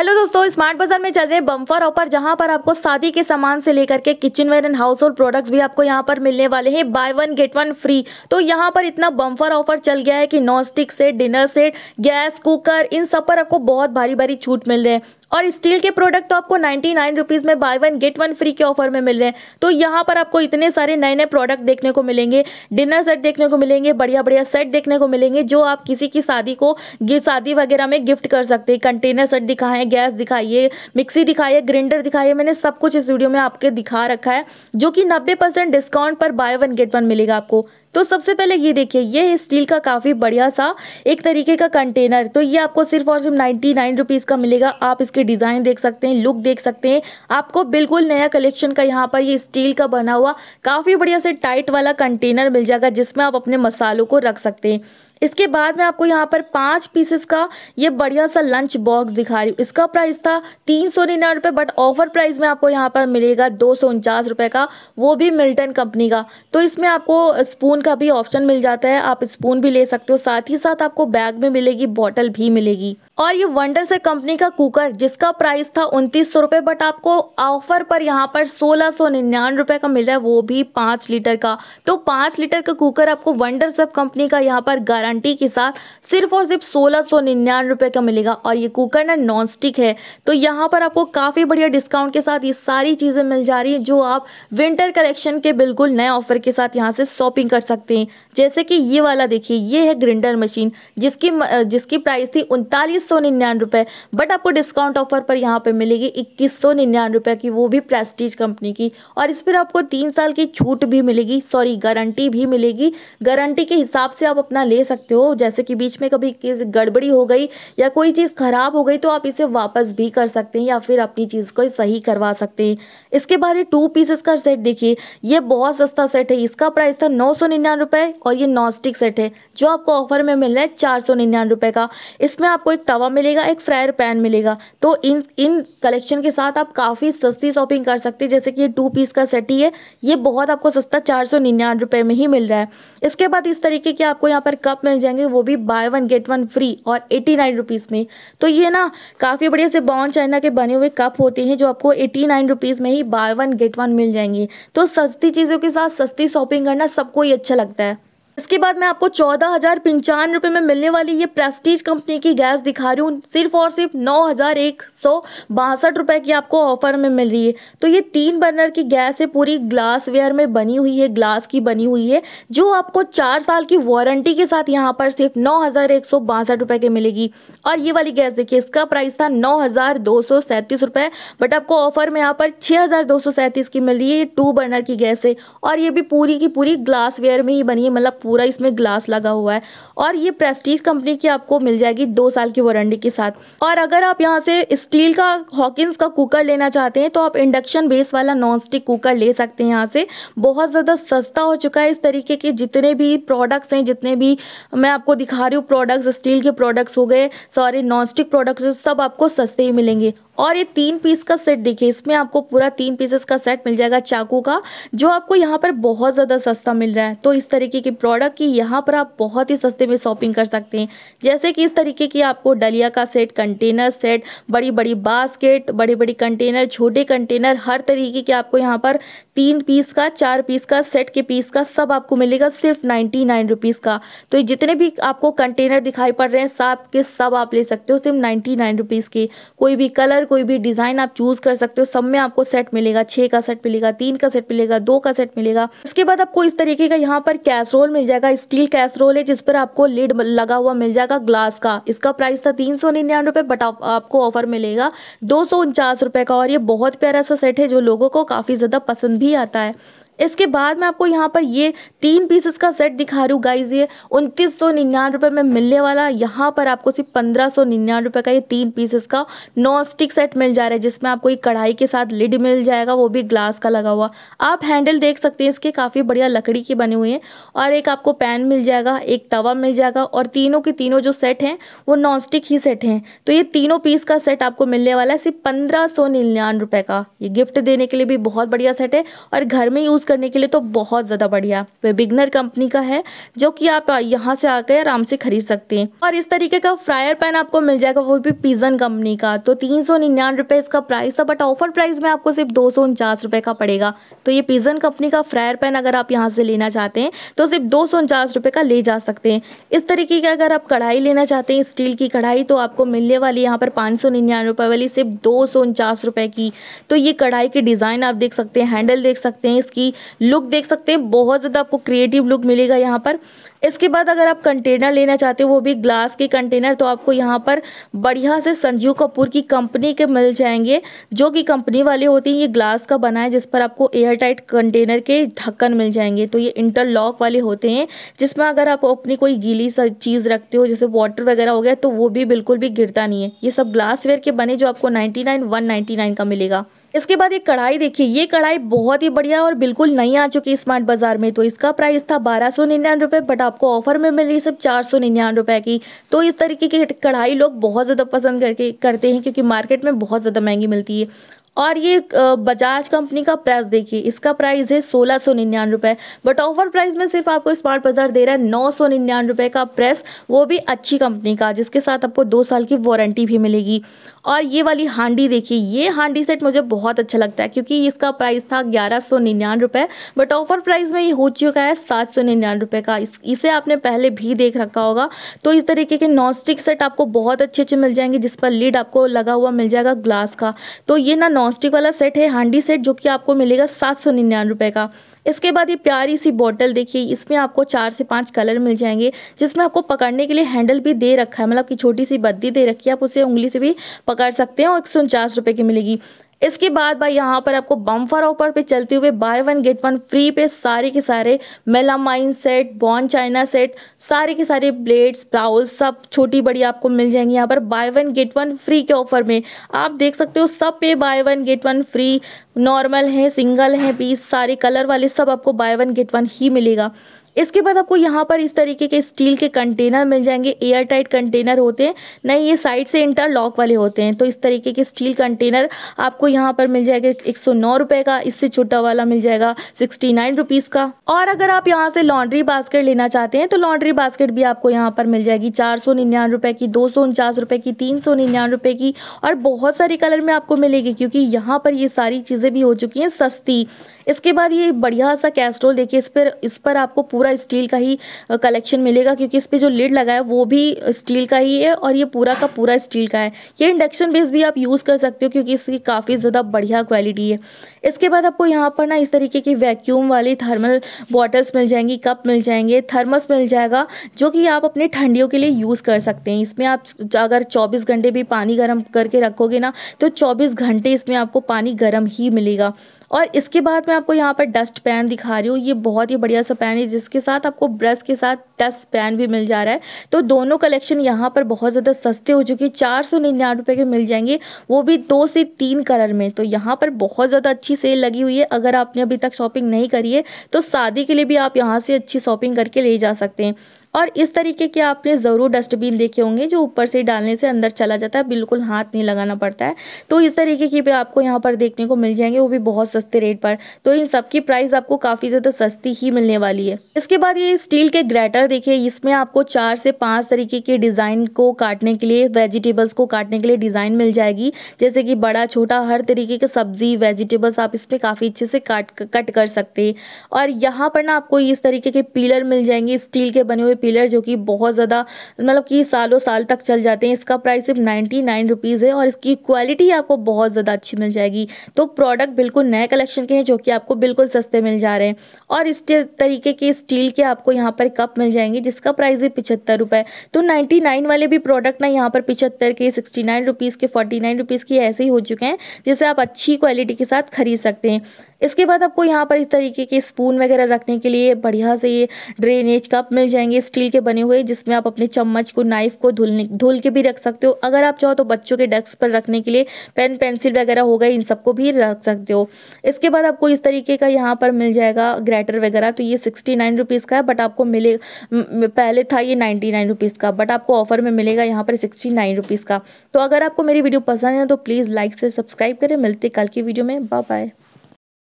hello दोस्तों smart बाजार में चल रहे बम्फर ऑफर जहां पर आपको शादी के सामान से लेकर के kitchenware and household products भी आपको यहां पर मिलने वाले हैं buy one get one free तो यहां पर इतना बम्फर ऑफर चल गया है कि non stick set dinner set gas cooker इन सब पर आपको बहुत भारी भारी छूट मिल रही है और स्टील के प्रोडक्ट तो आपको नाइन्टी नाइन रुपीज़ में buy one get one free के ऑफर में मिल रहे हैं तो यहाँ पर आपको इतने सारे नए नए प्रोडक्ट देखने को मिलेंगे डिनर सेट देखने को मिलेंगे बढ़िया बढ़िया सेट देखने को मिलेंगे जो आप किसी की शादी को शादी वगैरह में गिफ्ट कर सकते हैं कंटेनर सेट दिखाए गैस दिखाइए मिक्सी दिखाइए ग्राइंडर दिखाइए मैंने सब कुछ इस वीडियो में आपके दिखा रखा है जो कि नब्बे डिस्काउंट पर बाय वन गेट वन मिलेगा आपको तो सबसे पहले ये देखिए ये स्टील का काफ़ी बढ़िया सा एक तरीके का कंटेनर तो ये आपको सिर्फ और सिर्फ नाइन्टी नाइन रुपीज़ का मिलेगा आप इसके डिज़ाइन देख सकते हैं लुक देख सकते हैं आपको बिल्कुल नया कलेक्शन का यहाँ पर ये स्टील का बना हुआ काफ़ी बढ़िया से टाइट वाला कंटेनर मिल जाएगा जिसमें आप अपने मसालों को रख सकते हैं इसके बाद मैं आपको यहाँ पर पाँच पीसेस का ये बढ़िया सा लंच बॉक्स दिखा रही हूँ इसका प्राइस था तीन सौ निन्यानवे रुपये बट ऑफर प्राइस में आपको यहाँ पर मिलेगा दो सौ उनचास रुपये का वो भी मिल्टन कंपनी का तो इसमें आपको स्पून का भी ऑप्शन मिल जाता है आप स्पून भी ले सकते हो साथ ही साथ आपको बैग में मिलेगी बॉटल भी मिलेगी और ये वंडर से कंपनी का कुकर जिसका प्राइस था उनतीस सौ रुपये बट आपको ऑफर पर यहाँ पर सोलह सौ निन्यानवे रुपये का मिल रहा है वो भी पाँच लीटर का तो पाँच लीटर का कुकर आपको वंडर सेफ कंपनी का यहाँ पर गारंटी के साथ सिर्फ और सिर्फ सोलह सौ निन्यानवे रुपये का मिलेगा और ये कुकर ना नॉन स्टिक है तो यहाँ पर आपको काफ़ी बढ़िया डिस्काउंट के साथ ये सारी चीज़ें मिल जा रही हैं जो आप विंटर कलेक्शन के बिल्कुल नए ऑफर के साथ यहाँ से शॉपिंग कर सकते हैं जैसे कि ये वाला देखिए ये है ग्रिंडर मशीन जिसकी जिसकी प्राइस थी उनतालीस सौ निन्यानवे रुपये बट आपको डिस्काउंट ऑफर पर यहाँ पर मिलेगी इक्कीस सौ निन्यानवे रुपये की वो भी प्रेस्टीज कंपनी की और इस पर आपको तीन साल की छूट भी मिलेगी सॉरी गारंटी भी मिलेगी गारंटी के हिसाब से आप अपना ले सकते हो जैसे कि बीच में कभी गड़बड़ी हो गई या कोई चीज़ ख़राब हो गई तो आप इसे वापस भी कर सकते हैं या फिर अपनी चीज़ को सही करवा सकते हैं इसके बाद ये टू पीसेस का सेट देखिए ये बहुत सस्ता सेट है इसका प्राइस था नौ सौ निन्यानवे रुपये और ये नॉनस्टिक सेट है जो आपको ऑफर में मिल रहा है चार सौ निन्यानवे रुपये का इसमें आपको एक तवा मिलेगा एक फ्रायर पैन मिलेगा तो इन इन कलेक्शन के साथ आप काफ़ी सस्ती शॉपिंग कर सकते हैं जैसे कि ये टू पीस का सेट ही है ये बहुत आपको सस्ता चार सौ निन्यानवे रुपये में ही मिल रहा है इसके बाद इस तरीके के आपको यहाँ पर कप मिल जाएंगे वो भी buy one get one free और एटी नाइन रुपीज़ में तो ये ना काफ़ी बढ़िया से बॉन्ड चाइना के बने हुए कप होते हैं जो आपको एटी नाइन रुपीज़ में ही बाय वन गेट वन मिल जाएंगे तो सस्ती चीज़ों के साथ सस्ती शॉपिंग करना सबको ही अच्छा लगता है इसके बाद मैं आपको चौदह हजार पंचानवे रुपये में मिलने वाली ये प्रेस्टीज कंपनी की गैस दिखा रही हूँ सिर्फ और सिर्फ नौ हजार एक सौ बासठ रुपये की आपको ऑफर में मिल रही है तो ये तीन बर्नर की गैस है पूरी ग्लास वेयर में बनी हुई है ग्लास की बनी हुई है जो आपको चार साल की वारंटी के साथ यहाँ पर सिर्फ नौ हजार एक सौ बासठ रुपये की मिलेगी और ये वाली गैस देखिए इसका प्राइस था नौ हजार दो सौ सैंतीस रुपये बट आपको ऑफर में यहाँ पर छः हजार दो सौ सैंतीस की मिल रही है टू बर्नर की गैस है और ये भी पूरी की पूरी ग्लास वेयर में ही बनी है मतलब पूरा इसमें ग्लास लगा हुआ है और ये प्रेस्टीज कंपनी की आपको मिल जाएगी दो साल की वारंटी के साथ और अगर आप यहाँ से स्टील का हॉकिंस का कुकर लेना चाहते हैं तो आप इंडक्शन बेस वाला नॉन स्टिक कुकर ले सकते हैं यहाँ से बहुत ज़्यादा सस्ता हो चुका है इस तरीके के जितने भी प्रोडक्ट्स हैं जितने भी मैं आपको दिखा रही हूँ प्रोडक्ट्स स्टील के प्रोडक्ट्स हो गए सॉरी नॉन स्टिक प्रोडक्ट्स सब आपको सस्ते ही मिलेंगे और ये तीन पीस का सेट देखिए इसमें आपको पूरा तीन पीसेस का सेट मिल जाएगा चाकू का जो आपको यहाँ पर बहुत ज़्यादा सस्ता मिल रहा है तो इस तरीके के प्रोडक्ट की यहाँ पर आप बहुत ही सस्ते में शॉपिंग कर सकते हैं जैसे कि इस तरीके की आपको डलिया का सेट कंटेनर सेट बड़ी बड़ी बास्केट बड़ी बड़ी कंटेनर छोटे कंटेनर हर तरीके के आपको यहाँ पर तीन पीस का चार पीस का सेट के पीस का सब आपको मिलेगा सिर्फ नाइन्टी नाइन रुपीज़ का तो जितने भी आपको कंटेनर दिखाई पड़ रहे हैं सब के सब आप ले सकते हो सिर्फ नाइन्टी नाइन रुपीज़ के कोई भी कलर कोई भी डिज़ाइन आप चूज़ कर सकते हो सब में आपको सेट मिलेगा छह का सेट मिलेगा तीन का सेट मिलेगा दो का सेट मिलेगा इसके बाद आपको इस तरीके का यहाँ पर कैसरोल मिल जाएगा स्टील कैसरोल है जिस पर आपको लिड लगा हुआ मिल जाएगा ग्लास का इसका प्राइस था तीन सौ निन्यानवे रुपये बट आपको ऑफर मिलेगा दो सौ उनचास रुपये का और ये बहुत प्यारा सा सेट है जो लोगों को काफ़ी ज़्यादा पसंद भी आता है इसके बाद मैं आपको यहाँ पर ये तीन पीसेस का सेट दिखा रही हूँ गाइज ये उनतीस सौ निन्यानवे रुपये में मिलने वाला यहाँ पर आपको सिर्फ पंद्रह सौ निन्यानवे रुपये का ये तीन पीसेस का नॉन स्टिक सेट मिल जा रहा है जिसमें आपको ये कढ़ाई के साथ लिड मिल जाएगा वो भी ग्लास का लगा हुआ आप हैंडल देख सकते हैं इसके काफ़ी बढ़िया लकड़ी के बने हुए हैं और एक आपको पैन मिल जाएगा एक तवा मिल जाएगा और तीनों के तीनों जो सेट हैं वो नॉन स्टिक ही सेट हैं तो ये तीनों पीस का सेट आपको मिलने वाला है सिर्फ पंद्रह सौ निन्यानवे रुपये का ये गिफ्ट देने के लिए भी बहुत बढ़िया सेट है और घर में यूज़ करने के लिए तो बहुत ज़्यादा बढ़िया वे बिगनर कंपनी का है जो कि आप यहाँ से आकर आराम से खरीद सकते हैं और इस तरीके का फ्रायर पैन आपको मिल जाएगा वो भी पिजन कंपनी का तो तीन सौ निन्यानवे रुपये इसका प्राइस था बट ऑफर प्राइस में आपको सिर्फ दो सौ उनचास रुपये का पड़ेगा तो ये पिजन कंपनी का फ्रायर पैन अगर आप यहाँ से लेना चाहते हैं तो सिर्फ दो सौ उनचास रुपये का ले जा सकते हैं इस तरीके की अगर आप कढ़ाई लेना चाहते हैं स्टील की कढ़ाई तो आपको मिलने वाली यहाँ पर पाँच सौ निन्यानवे रुपये वाली सिर्फ दो सौ उनचास रुपये की तो ये कढ़ाई की डिज़ाइन आप देख सकते हैं हैंडल देख सकते हैं इसकी लुक देख सकते हैं बहुत ज़्यादा आपको क्रिएटिव लुक मिलेगा यहाँ पर इसके बाद अगर आप कंटेनर लेना चाहते हो वो भी ग्लास के कंटेनर तो आपको यहाँ पर बढ़िया से संजीव कपूर की कंपनी के मिल जाएंगे जो कि कंपनी वाले होते हैं ये ग्लास का बना है जिस पर आपको एयर टाइट कंटेनर के ढक्कन मिल जाएंगे तो ये इंटरलॉक वाले होते हैं जिसमें अगर आप अपनी कोई गीली चीज़ रखते हो जैसे वाटर वगैरह हो गया तो वो भी बिल्कुल भी गिरता नहीं है ये सब ग्लासवेयर के बने जो आपको नाइन्टी नाइन का मिलेगा इसके बाद एक कढ़ाई देखिए ये कढ़ाई बहुत ही बढ़िया और बिल्कुल नहीं आ चुकी स्मार्ट बाजार में तो इसका प्राइस था बारह सौ निन्यानवे रुपये बट आपको ऑफर में मिली सिर्फ चार सौ निन्यानवे रुपये की तो इस तरीके की कढ़ाई लोग बहुत ज़्यादा पसंद करके करते हैं क्योंकि मार्केट में बहुत ज़्यादा महंगी मिलती है और ये बजाज कंपनी का प्राइस देखिए इसका प्राइस है सोलह सौ निन्यानवे रुपये बट ऑफर प्राइस में सिर्फ आपको स्मार्ट बाजार दे रहा है नौ सौ निन्यानवे रुपये का प्रेस वो भी अच्छी कंपनी का जिसके साथ आपको दो साल की वारंटी भी मिलेगी और ये वाली हांडी देखिए ये हांडी सेट मुझे बहुत अच्छा लगता है क्योंकि इसका प्राइस था ग्यारह सौ निन्यानवे रुपये बट ऑफर प्राइस में ये हो चुका है सात सौ निन्यानवे रुपये का इस, इसे आपने पहले भी देख रखा होगा तो इस तरीके के नॉन स्टिक सेट आपको बहुत अच्छे अच्छे मिल जाएंगे जिस पर लीड आपको लगा हुआ मिल जाएगा ग्लास का तो ये ना नॉन नॉनस्टिक वाला सेट है हांडी सेट जो कि आपको मिलेगा सात सौ निन्यानवे रुपये का इसके बाद ये प्यारी सी बॉटल देखिए इसमें आपको चार से पांच कलर मिल जाएंगे जिसमें आपको पकड़ने के लिए हैंडल भी दे रखा है मतलब कि छोटी सी बद्दी दे रखी है आप उसे उंगली से भी पकड़ सकते हैं और एक सौ की मिलेगी इसके बाद भाई यहाँ पर आपको बम्फर ऑफर पे चलते हुए buy one get one free पे सारे के सारे melamine set bone china set सारे के सारे ब्लेड्स ब्लाउज सब छोटी बड़ी आपको मिल जाएंगी यहाँ पर buy one get one free के ऑफर में आप देख सकते हो सब पे buy one get one free normal है सिंगल है पीस सारे कलर वाले सब आपको बाय वन गेट वन ही मिलेगा इसके बाद आपको यहाँ पर इस तरीके के स्टील के कंटेनर मिल जाएंगे एयर टाइट कंटेनर होते हैं नहीं ये साइड से इंटरलॉक वाले होते हैं तो इस तरीके के स्टील कंटेनर आपको यहाँ पर मिल जाएगा एक रुपए का इससे छोटा वाला मिल जाएगा सिक्सटी नाइन रुपीज़ का और अगर आप यहाँ से लॉन्ड्री बास्केट लेना चाहते हैं तो लॉन्ड्री बास्केट भी आपको यहाँ पर मिल जाएगी चार सौ निन्यानवे की दो सौ उनचास की तीन सौ निन्यानवे की और बहुत सारे कलर में आपको मिलेगी क्योंकि यहाँ पर ये सारी चीज़ें भी हो चुकी हैं सस्ती इसके बाद ये बढ़िया सा कैस्ट्रोल देखिए इस पर इस पर आपको पूरा पूरा स्टील का ही कलेक्शन मिलेगा क्योंकि इस पर जो लिड लगा है वो भी स्टील का ही है और ये पूरा का पूरा स्टील का है ये इंडक्शन बेस भी आप यूज़ कर सकते हो क्योंकि इसकी काफ़ी ज़्यादा बढ़िया क्वालिटी है इसके बाद आपको यहाँ पर ना इस तरीके की वैक्यूम वाली थर्मल बॉटल्स मिल जाएंगी कप मिल जाएंगे थर्मस मिल जाएगा जो कि आप अपने ठंडियों के लिए यूज़ कर सकते हैं इसमें आप अगर चौबीस घंटे भी पानी गर्म करके रखोगे ना तो चौबीस घंटे इसमें आपको पानी गर्म ही मिलेगा और इसके बाद मैं आपको यहाँ पर डस्ट पैन दिखा रही हूँ ये बहुत ही बढ़िया सा पैन है जिसके साथ आपको ब्रश के साथ डस्ट पैन भी मिल जा रहा है तो दोनों कलेक्शन यहाँ पर बहुत ज़्यादा सस्ते हो चुके हैं चार सौ निन्यानवे रुपये के मिल जाएंगे वो भी दो से तीन कलर में तो यहाँ पर बहुत ज़्यादा अच्छी सेल लगी हुई है अगर आपने अभी तक शॉपिंग नहीं करी है तो शादी के लिए भी आप यहाँ से अच्छी शॉपिंग करके ले जा सकते हैं और इस तरीके के आपने ज़रूर डस्टबिन देखे होंगे जो ऊपर से डालने से अंदर चला जाता है बिल्कुल हाथ नहीं लगाना पड़ता है तो इस तरीके की भी आपको यहाँ पर देखने को मिल जाएंगे वो भी बहुत सस्ते रेट पर तो इन सबकी प्राइस आपको काफ़ी ज़्यादा सस्ती ही मिलने वाली है इसके बाद ये स्टील के ग्रेटर देखिए इसमें आपको चार से पाँच तरीके के डिज़ाइन को काटने के लिए वेजिटेबल्स को काटने के लिए डिज़ाइन मिल जाएगी जैसे कि बड़ा छोटा हर तरीके के सब्जी वेजिटेबल्स आप इसमें काफ़ी अच्छे से काट कट कर सकते हैं और यहाँ पर ना आपको इस तरीके के पिलर मिल जाएंगे स्टील के बने हुए फीलर जो कि बहुत ज़्यादा मतलब कि सालों साल तक चल जाते हैं इसका प्राइस सिर्फ नाइन्टी नाइन रुपीज़ है और इसकी क्वालिटी आपको बहुत ज़्यादा अच्छी मिल जाएगी तो प्रोडक्ट बिल्कुल नए कलेक्शन के हैं जो कि आपको बिल्कुल सस्ते मिल जा रहे हैं और इस तरीके के स्टील के आपको यहाँ पर कप मिल जाएंगे जिसका प्राइस है पिछहत्तर रुपये तो नाइन्टी नाइन वाले भी प्रोडक्ट ना यहाँ पर पिछहत्तर के सिक्सटी नाइन रुपीज़ के फोर्टी नाइन रुपीज़ के ऐसे ही हो चुके हैं जिसे आप अच्छी क्वालिटी के साथ खरीद सकते हैं इसके बाद आपको यहाँ पर इस तरीके के स्पून वगैरह रखने के लिए बढ़िया से ये ड्रेनेज कप मिल जाएंगे स्टील के बने हुए जिसमें आप अपने चम्मच को नाइफ को धुलने धुल के भी रख सकते हो अगर आप चाहो तो बच्चों के डेस्क पर रखने के लिए पेन पेंसिल वगैरह हो गए इन सबको भी रख सकते हो इसके बाद आपको इस तरीके का यहाँ पर मिल जाएगा ग्रेटर वगैरह तो ये सिक्सटी नाइन रुपीज़ का है बट आपको मिले पहले था ये नाइन्टी नाइन रुपीज़ का बट आपको ऑफर में मिलेगा यहाँ पर सिक्सटी नाइन रुपीज़ का तो अगर आपको मेरी वीडियो पसंद है तो प्लीज़ लाइक से सब्सक्राइब करें मिलते कल की वीडियो में बाय बाय